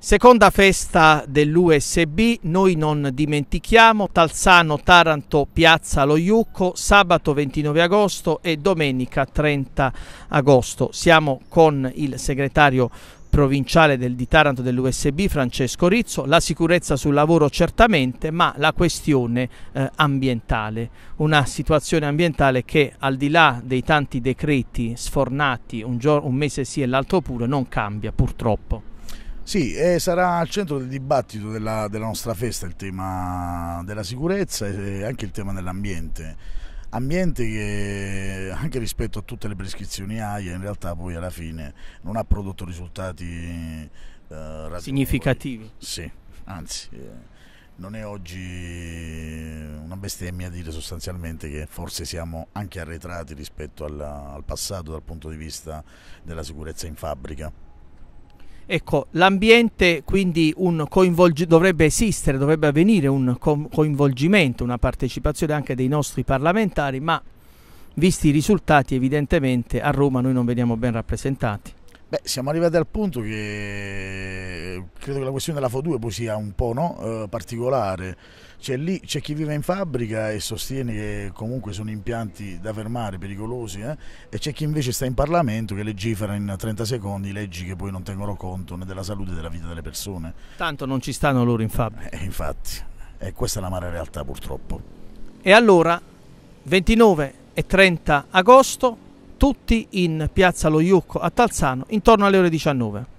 Seconda festa dell'USB, noi non dimentichiamo, Talzano, Taranto, Piazza Lo Iucco, sabato 29 agosto e domenica 30 agosto. Siamo con il segretario provinciale del, di Taranto dell'USB, Francesco Rizzo, la sicurezza sul lavoro certamente, ma la questione eh, ambientale, una situazione ambientale che al di là dei tanti decreti sfornati un, un mese sì e l'altro pure non cambia purtroppo. Sì, eh, sarà al centro del dibattito della, della, nostra festa il tema della sicurezza e anche il tema dell'ambiente. Ambiente che anche rispetto a tutte le prescrizioni AIA in realtà poi alla fine non ha prodotto risultati eh, significativi. Sì, anzi eh, non è oggi una bestemmia dire sostanzialmente che forse siamo anche arretrati rispetto alla, al passato dal punto di vista della sicurezza in fabbrica. Ecco, l'ambiente quindi coinvolg- dovrebbe esistere, dovrebbe avvenire un co- coinvolgimento, una partecipazione anche dei nostri parlamentari, ma visti i risultati evidentemente a Roma noi non veniamo ben rappresentati. Beh, siamo arrivati al punto che eh, credo che la questione della FO2 poi sia un po' no? eh, particolare. C'è, cioè, lì, c'è chi vive in fabbrica e sostiene che comunque sono impianti da fermare, pericolosi, eh? e c'è chi invece sta in Parlamento che legifera in 30 secondi leggi che poi non tengono conto né della salute né della vita delle persone. Tanto non ci stanno loro in fabbrica. Eh, infatti, e eh, questa è la mara realtà purtroppo. E allora, 29 e 30 agosto, tutti in piazza Lo Iucco a Talzano intorno alle ore 19.